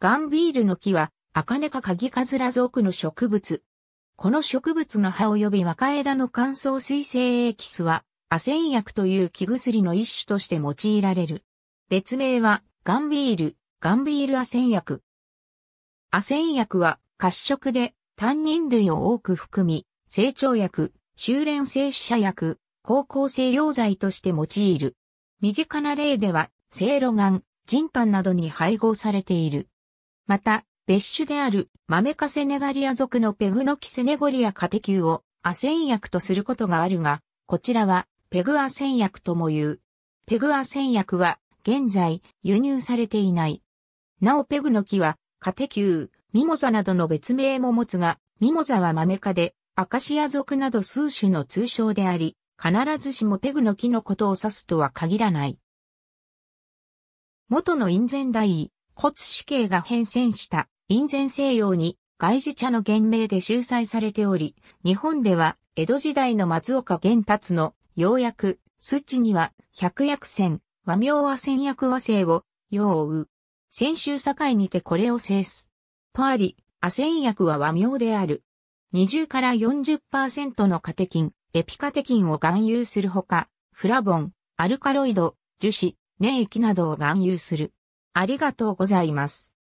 ガンビールの木は、アカネカカギカズラ属の植物。この植物の葉及び若枝の乾燥水性エキスは、アセン薬という木薬の一種として用いられる。別名は、ガンビール、ガンビールアセン薬。アセン薬は、褐色で、単人類を多く含み、成長薬、修練性死者薬、高校生療剤として用いる。身近な例では、セイロガン、ジンタンなどに配合されている。また、別種であるマメカセネガリア属のペグノキセネゴリアカテキュをアセン薬とすることがあるが、こちらはペグアセン薬とも言う。ペグアセン薬は現在輸入されていない。なおペグノキはカテキュミモザなどの別名も持つが、ミモザはマメカでアカシア属など数種の通称であり、必ずしもペグの木のことを指すとは限らない。元の院前大医、骨死刑が変遷した印前西洋に外事茶の原名で収載されており、日本では江戸時代の松岡玄達の要約、スチには百薬船、和名は戦薬和製を用う。先週境にてこれを制す。とあり、アセン薬は和名である。20から40%のカテキン、エピカテキンを含有するほか、フラボン、アルカロイド、樹脂、粘液などを含有する。ありがとうございます。